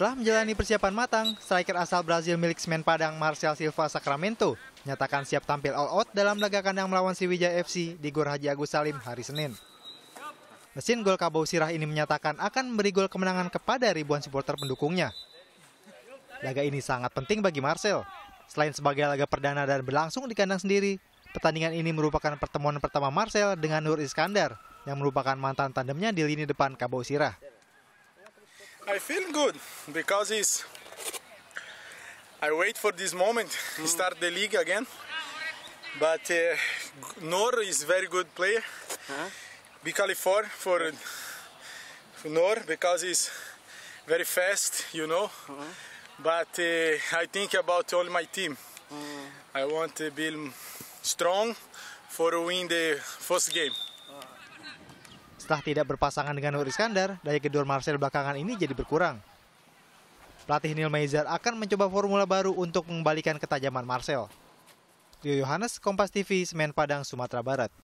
Setelah menjalani persiapan matang, striker asal Brazil milik Semen Padang Marcel Silva Sacramento nyatakan siap tampil all out dalam laga kandang melawan Sriwijaya FC di Gor Haji Agus Salim hari Senin. Mesin gol Kabau Sirah ini menyatakan akan memberi gol kemenangan kepada ribuan supporter pendukungnya. Laga ini sangat penting bagi Marcel. Selain sebagai laga perdana dan berlangsung di kandang sendiri, pertandingan ini merupakan pertemuan pertama Marcel dengan Nur Iskandar yang merupakan mantan tandemnya di lini depan Kabau Sirah. I feel good because it's I wait for this moment mm. start the league again but uh, Nor is very good player huh? be Califor for, for Nor because he's very fast you know uh-huh. but uh, I think about all my team mm. I want to be strong for win the first game Setelah tidak berpasangan dengan Nur Iskandar, daya gedor Marcel belakangan ini jadi berkurang. Pelatih Neil Meizer akan mencoba formula baru untuk mengembalikan ketajaman Marcel. Rio Yohanes, Kompas TV, Semen Padang, Sumatera Barat.